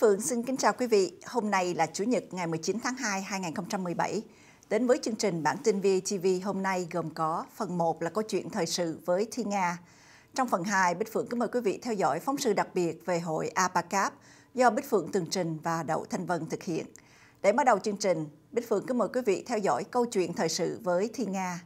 Phượng xin kính chào quý vị. Hôm nay là Chủ nhật ngày 19 tháng 2, 2017. Đến với chương trình bản tin VTV hôm nay gồm có phần 1 là câu chuyện thời sự với Thi Nga. Trong phần 2, Bích Phượng kính mời quý vị theo dõi phóng sự đặc biệt về hội APACAP do Bích Phượng Tường Trình và Đậu Thanh Vân thực hiện. Để bắt đầu chương trình, Bích Phượng kính mời quý vị theo dõi câu chuyện thời sự với Thi Nga.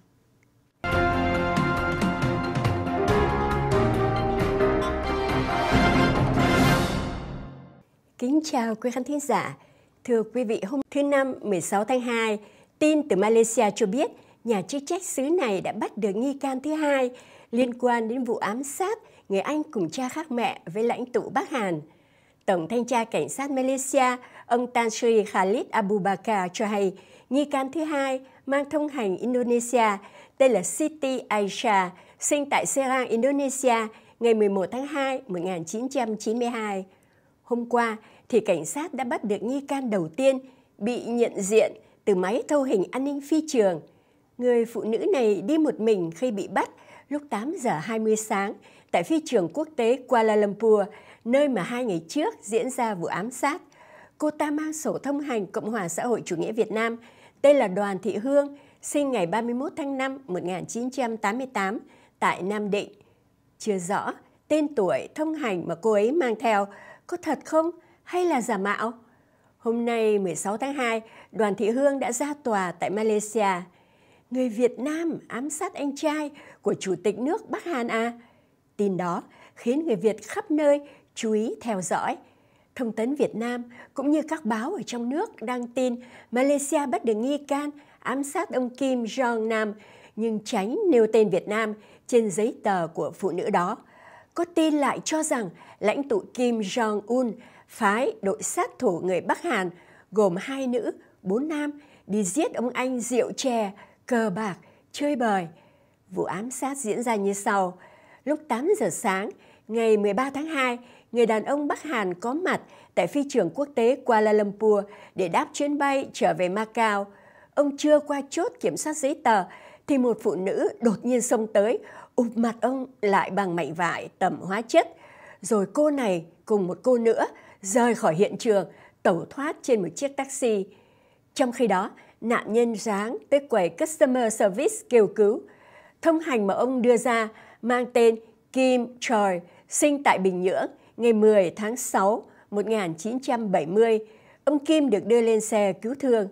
Kính chào quý khán thính giả. Thưa quý vị, hôm thứ Năm 16 tháng 2, tin từ Malaysia cho biết nhà chức trách xứ này đã bắt được nghi can thứ hai liên quan đến vụ ám sát người Anh cùng cha khác mẹ với lãnh tụ Bắc Hàn. Tổng thanh tra cảnh sát Malaysia, ông Tan Sri Khalid Abu Bakar cho hay nghi can thứ hai mang thông hành Indonesia tên là Siti Aisyah, sinh tại Serang, Indonesia ngày 11 tháng 2 1992. Hôm qua thì cảnh sát đã bắt được nghi can đầu tiên bị nhận diện từ máy thâu hình an ninh phi trường. Người phụ nữ này đi một mình khi bị bắt lúc 8 giờ 20 sáng tại phi trường quốc tế Kuala Lumpur, nơi mà hai ngày trước diễn ra vụ ám sát. Cô ta mang sổ thông hành Cộng hòa xã hội chủ nghĩa Việt Nam, tên là Đoàn Thị Hương, sinh ngày 31 tháng 5 1988 tại Nam Định. Chưa rõ tên tuổi thông hành mà cô ấy mang theo, có thật không hay là giả mạo? Hôm nay 16 tháng 2, Đoàn Thị Hương đã ra tòa tại Malaysia. Người Việt Nam ám sát anh trai của Chủ tịch nước Bắc Hàn à? Tin đó khiến người Việt khắp nơi chú ý theo dõi. Thông tấn Việt Nam cũng như các báo ở trong nước đăng tin Malaysia bắt được nghi can ám sát ông Kim Jong Nam nhưng tránh nêu tên Việt Nam trên giấy tờ của phụ nữ đó có tin lại cho rằng lãnh tụ Kim Jong-un phái đội sát thủ người Bắc Hàn gồm hai nữ, bốn nam đi giết ông anh rượu chè, cờ bạc, chơi bời. Vụ ám sát diễn ra như sau. Lúc 8 giờ sáng, ngày 13 tháng 2, người đàn ông Bắc Hàn có mặt tại phi trường quốc tế Kuala Lumpur để đáp chuyến bay trở về Macau. Ông chưa qua chốt kiểm soát giấy tờ thì một phụ nữ đột nhiên xông tới, ụp mặt ông lại bằng mảnh vải tẩm hóa chất. Rồi cô này cùng một cô nữa rời khỏi hiện trường, tẩu thoát trên một chiếc taxi. Trong khi đó, nạn nhân ráng tới quầy Customer Service kêu cứu. Thông hành mà ông đưa ra mang tên Kim Choi, sinh tại Bình Nhưỡng ngày 10 tháng 6 1970. Ông Kim được đưa lên xe cứu thương.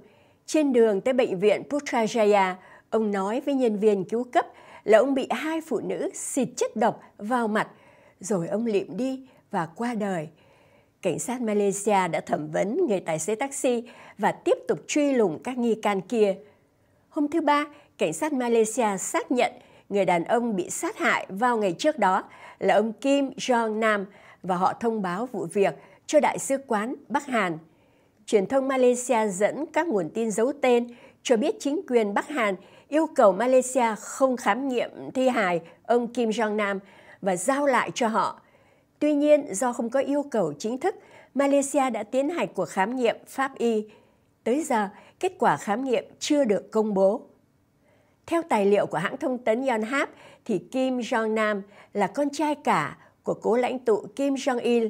Trên đường tới bệnh viện Putrajaya, ông nói với nhân viên cứu cấp là ông bị hai phụ nữ xịt chất độc vào mặt, rồi ông liệm đi và qua đời. Cảnh sát Malaysia đã thẩm vấn người tài xế taxi và tiếp tục truy lùng các nghi can kia. Hôm thứ Ba, cảnh sát Malaysia xác nhận người đàn ông bị sát hại vào ngày trước đó là ông Kim Jong Nam và họ thông báo vụ việc cho Đại sứ quán Bắc Hàn. Truyền thông Malaysia dẫn các nguồn tin giấu tên cho biết chính quyền Bắc Hàn yêu cầu Malaysia không khám nghiệm thi hài ông Kim Jong Nam và giao lại cho họ. Tuy nhiên, do không có yêu cầu chính thức, Malaysia đã tiến hành cuộc khám nghiệm pháp y. Tới giờ, kết quả khám nghiệm chưa được công bố. Theo tài liệu của hãng thông tấn Yonhap, thì Kim Jong Nam là con trai cả của cố lãnh tụ Kim Jong Il,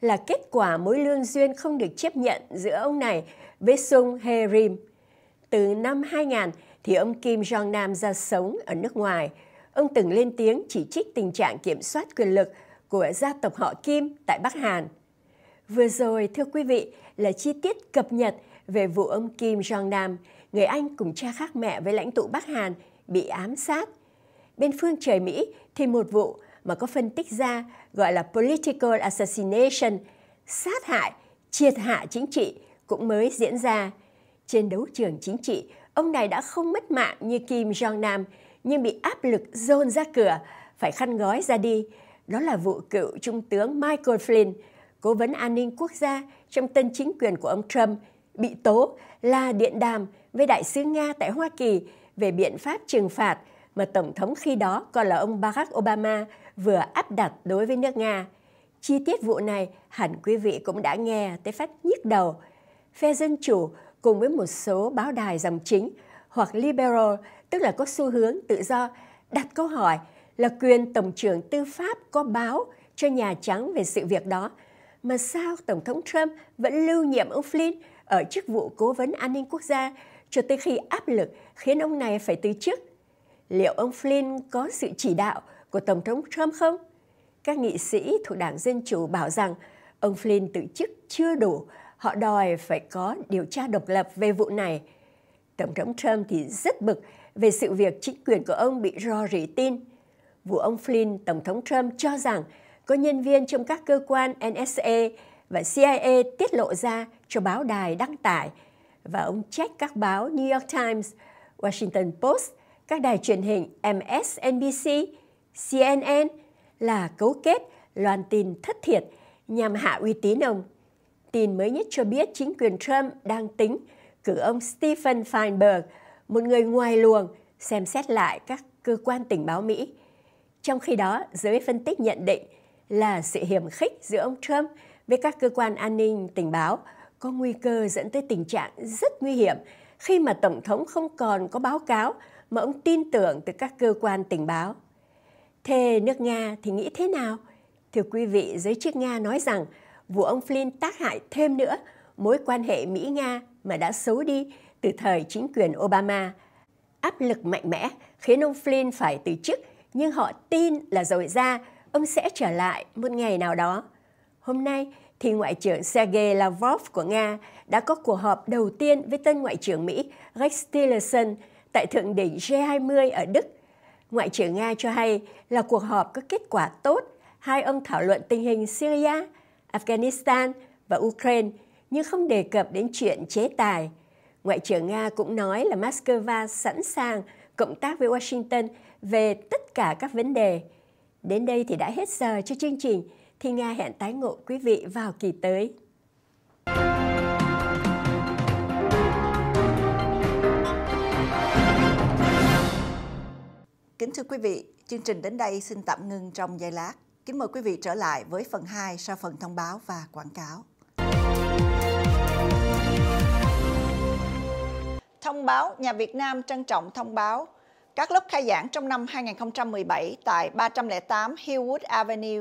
là kết quả mối lương duyên không được chấp nhận giữa ông này với Sung He Rim. Từ năm 2000, thì ông Kim Jong Nam ra sống ở nước ngoài. Ông từng lên tiếng chỉ trích tình trạng kiểm soát quyền lực của gia tộc họ Kim tại Bắc Hàn. Vừa rồi, thưa quý vị, là chi tiết cập nhật về vụ ông Kim Jong Nam, người Anh cùng cha khác mẹ với lãnh tụ Bắc Hàn bị ám sát. Bên phương trời Mỹ thì một vụ mà có phân tích ra gọi là political assassination, sát hại, triệt hạ chính trị cũng mới diễn ra. Trên đấu trường chính trị, ông này đã không mất mạng như Kim Jong Nam nhưng bị áp lực dồn ra cửa, phải khăn gói ra đi. Đó là vụ cựu Trung tướng Michael Flynn, cố vấn an ninh quốc gia trong tân chính quyền của ông Trump, bị tố là điện đàm với đại sứ Nga tại Hoa Kỳ về biện pháp trừng phạt mà Tổng thống khi đó còn là ông Barack Obama vừa áp đặt đối với nước Nga. Chi tiết vụ này hẳn quý vị cũng đã nghe tới phát nhức đầu. Phe Dân Chủ cùng với một số báo đài dòng chính hoặc liberal, tức là có xu hướng tự do, đặt câu hỏi là quyền Tổng trưởng Tư pháp có báo cho Nhà Trắng về sự việc đó. Mà sao Tổng thống Trump vẫn lưu nhiệm ông Flynn ở chức vụ cố vấn an ninh quốc gia cho tới khi áp lực khiến ông này phải từ chức? Liệu ông Flynn có sự chỉ đạo của Tổng thống Trump không? Các nghị sĩ thuộc Đảng Dân Chủ bảo rằng ông Flynn từ chức chưa đủ Họ đòi phải có điều tra độc lập về vụ này. Tổng thống Trump thì rất bực về sự việc chính quyền của ông bị rò rỉ tin. Vụ ông Flynn, Tổng thống Trump cho rằng có nhân viên trong các cơ quan NSA và CIA tiết lộ ra cho báo đài đăng tải và ông trách các báo New York Times, Washington Post, các đài truyền hình MSNBC, CNN là cấu kết loan tin thất thiệt nhằm hạ uy tín ông tin mới nhất cho biết chính quyền Trump đang tính cử ông Stephen Feinberg, một người ngoài luồng, xem xét lại các cơ quan tình báo Mỹ. Trong khi đó, giới phân tích nhận định là sự hiểm khích giữa ông Trump với các cơ quan an ninh tình báo có nguy cơ dẫn tới tình trạng rất nguy hiểm khi mà Tổng thống không còn có báo cáo mà ông tin tưởng từ các cơ quan tình báo. Thế nước Nga thì nghĩ thế nào? Thưa quý vị, giới chức Nga nói rằng vụ ông Flynn tác hại thêm nữa mối quan hệ Mỹ-Nga mà đã xấu đi từ thời chính quyền Obama. Áp lực mạnh mẽ khiến ông Flynn phải từ chức, nhưng họ tin là rồi ra ông sẽ trở lại một ngày nào đó. Hôm nay thì Ngoại trưởng Sergei Lavrov của Nga đã có cuộc họp đầu tiên với tân Ngoại trưởng Mỹ Rex Tillerson tại thượng đỉnh G20 ở Đức. Ngoại trưởng Nga cho hay là cuộc họp có kết quả tốt, hai ông thảo luận tình hình Syria, Afghanistan và Ukraine nhưng không đề cập đến chuyện chế tài. Ngoại trưởng Nga cũng nói là Moscow sẵn sàng cộng tác với Washington về tất cả các vấn đề. Đến đây thì đã hết giờ cho chương trình, thì Nga hẹn tái ngộ quý vị vào kỳ tới. Kính thưa quý vị, chương trình đến đây xin tạm ngưng trong giây lát. Kính mời quý vị trở lại với phần 2 sau phần thông báo và quảng cáo. Thông báo, nhà Việt Nam trân trọng thông báo các lớp khai giảng trong năm 2017 tại 308 Hillwood Avenue,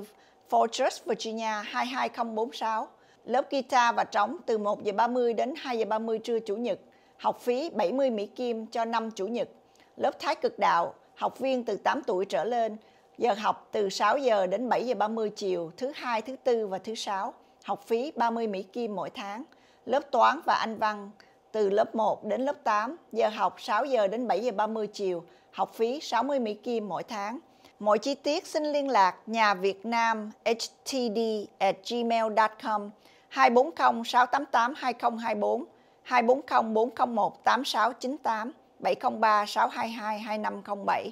Fortress, Virginia 22046. Lớp guitar và trống từ 1 giờ 30 đến 2 giờ 30 trưa chủ nhật, học phí 70 Mỹ Kim cho năm chủ nhật. Lớp thái cực đạo, học viên từ 8 tuổi trở lên, Giờ học từ 6 giờ đến 7 giờ 30 chiều, thứ hai, thứ tư và thứ sáu. Học phí 30 Mỹ Kim mỗi tháng. Lớp toán và anh văn từ lớp 1 đến lớp 8, giờ học 6 giờ đến 7 giờ 30 chiều, học phí 60 Mỹ Kim mỗi tháng. Mọi chi tiết xin liên lạc nhà Việt Nam htd at gmail.com 240 688 2024 240 401 8698 703 622 2507.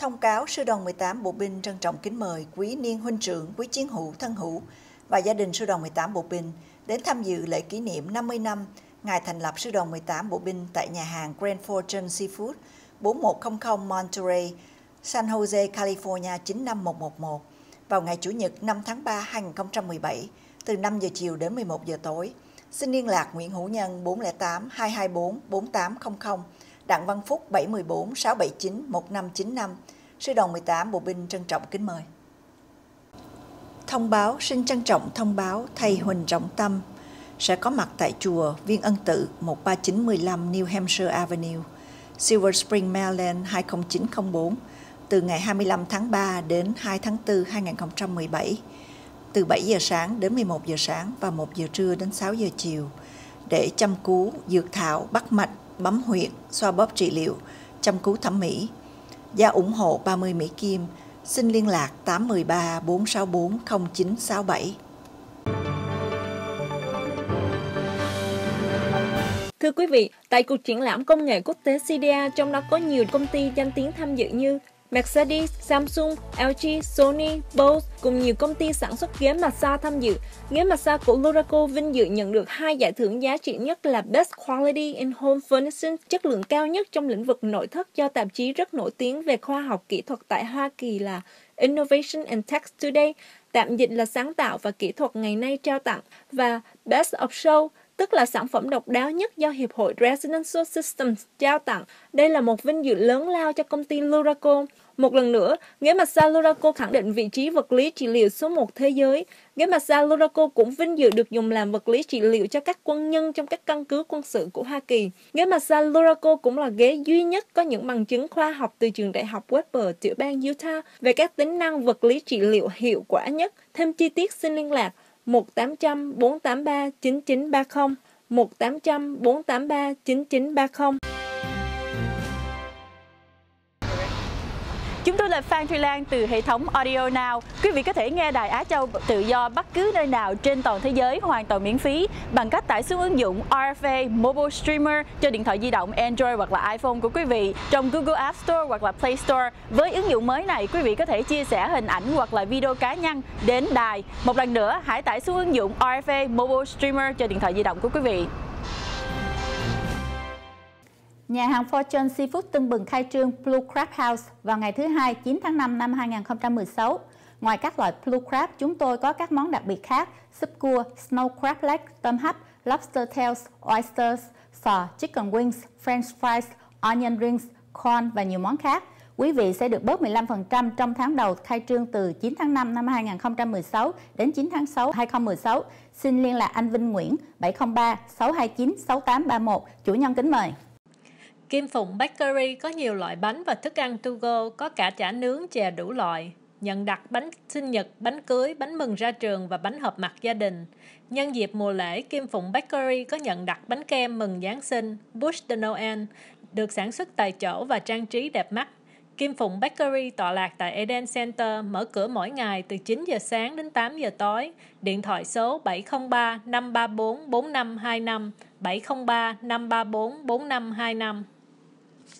Thông cáo, Sư đoàn 18 Bộ binh trân trọng kính mời quý niên huynh trưởng, quý chiến hữu thân hữu và gia đình Sư đoàn 18 Bộ binh đến tham dự lễ kỷ niệm 50 năm ngày thành lập Sư đoàn 18 Bộ binh tại nhà hàng Grand Fortune Seafood 4100 Monterey, San Jose, California 95111 vào ngày Chủ nhật 5 tháng 3 2017 từ 5 giờ chiều đến 11 giờ tối. Xin liên lạc Nguyễn Hữu Nhân 408 224 4800 Đặng Văn Phúc 714 679 1595. Sư đoàn 18 Bộ binh trân trọng kính mời. Thông báo xin trân trọng thông báo thầy Huỳnh Trọng Tâm sẽ có mặt tại chùa Viên Ân Tự 13915 New Hampshire Avenue, Silver Spring, Maryland 20904 từ ngày 25 tháng 3 đến 2 tháng 4 2017 từ 7 giờ sáng đến 11 giờ sáng và 1 giờ trưa đến 6 giờ chiều để chăm cứu, dược thảo, bắt mạch, bấm huyệt, xoa bóp trị liệu, chăm cứu thẩm mỹ. Gia ủng hộ 30 Mỹ Kim, xin liên lạc 813 464 0967. Thưa quý vị, tại cuộc triển lãm công nghệ quốc tế CDA trong đó có nhiều công ty danh tiếng tham dự như Mercedes, Samsung, LG, Sony, Bose cùng nhiều công ty sản xuất ghế massage tham dự. Ghế massage của Luraco vinh dự nhận được hai giải thưởng giá trị nhất là Best Quality in Home Furnishing, chất lượng cao nhất trong lĩnh vực nội thất do tạp chí rất nổi tiếng về khoa học kỹ thuật tại Hoa Kỳ là Innovation and Tech Today, tạm dịch là sáng tạo và kỹ thuật ngày nay trao tặng, và Best of Show, tức là sản phẩm độc đáo nhất do Hiệp hội Residential Systems trao tặng. Đây là một vinh dự lớn lao cho công ty Luraco. Một lần nữa, ghế massage Luraco khẳng định vị trí vật lý trị liệu số 1 thế giới. Ghế massage Luraco cũng vinh dự được dùng làm vật lý trị liệu cho các quân nhân trong các căn cứ quân sự của Hoa Kỳ. Ghế massage Luraco cũng là ghế duy nhất có những bằng chứng khoa học từ trường đại học Weber tiểu bang Utah về các tính năng vật lý trị liệu hiệu quả nhất. Thêm chi tiết xin liên lạc 1800 483 9930 1800 483 9930 Chúng tôi là Phan Thuy Lan từ hệ thống Audio Now. Quý vị có thể nghe Đài Á Châu tự do bất cứ nơi nào trên toàn thế giới hoàn toàn miễn phí bằng cách tải xuống ứng dụng RFA Mobile Streamer cho điện thoại di động Android hoặc là iPhone của quý vị trong Google App Store hoặc là Play Store. Với ứng dụng mới này, quý vị có thể chia sẻ hình ảnh hoặc là video cá nhân đến đài. Một lần nữa, hãy tải xuống ứng dụng RFA Mobile Streamer cho điện thoại di động của quý vị. Nhà hàng Fortune Seafood tưng bừng khai trương Blue Crab House vào ngày thứ Hai 9 tháng 5 năm 2016. Ngoài các loại Blue Crab, chúng tôi có các món đặc biệt khác, súp cua, Snow Crab Leg, tôm hấp, Lobster Tails, Oysters, sò, Chicken Wings, French Fries, Onion Rings, Corn và nhiều món khác. Quý vị sẽ được bớt 15% trong tháng đầu khai trương từ 9 tháng 5 năm 2016 đến 9 tháng 6 2016. Xin liên lạc anh Vinh Nguyễn 703 629 6831. Chủ nhân kính mời. Kim Phụng Bakery có nhiều loại bánh và thức ăn to go, có cả chả nướng, chè đủ loại. Nhận đặt bánh sinh nhật, bánh cưới, bánh mừng ra trường và bánh hợp mặt gia đình. Nhân dịp mùa lễ, Kim Phụng Bakery có nhận đặt bánh kem mừng Giáng sinh, Bush the Noel, được sản xuất tại chỗ và trang trí đẹp mắt. Kim Phụng Bakery tọa lạc tại Eden Center, mở cửa mỗi ngày từ 9 giờ sáng đến 8 giờ tối. Điện thoại số 703 534 4525, 703 534 4525.